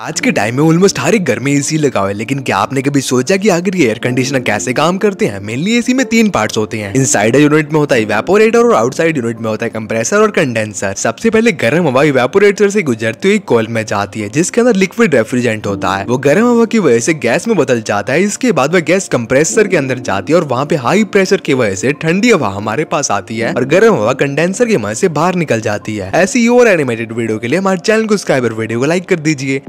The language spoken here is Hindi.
आज के टाइम में ऑलमोस्ट हर एक घर में एसी लगा हुआ है लेकिन क्या आपने कभी सोचा कि आखिर ये एयर कंडीशनर कैसे काम करते हैं मेनली एसी में तीन पार्ट्स होते हैं इनसाइड यूनिट में होता है इवेपोरेटर और आउटसाइड यूनिट में होता है कंप्रेसर और कंडेंसर सबसे पहले गर्म हवा इवेपोरेटर से गुजरती हुई कोल में जाती है जिसके अंदर लिक्विड रेफ्रिजरेंट होता है वो गर्म हवा की वजह से गैस में बदल जाता है इसके बाद वह गैस कंप्रेसर के अंदर जाती है और वहाँ पे हाई प्रेशर की वजह से ठंडी हवा हमारे पास आती है और गर्म हवा कंडेंसर के मन से बाहर निकल जाती है ऐसी और एनिमेटेड वीडियो के लिए हमारे चैनल को सब्सक्राइबर वीडियो को लाइक कर दीजिए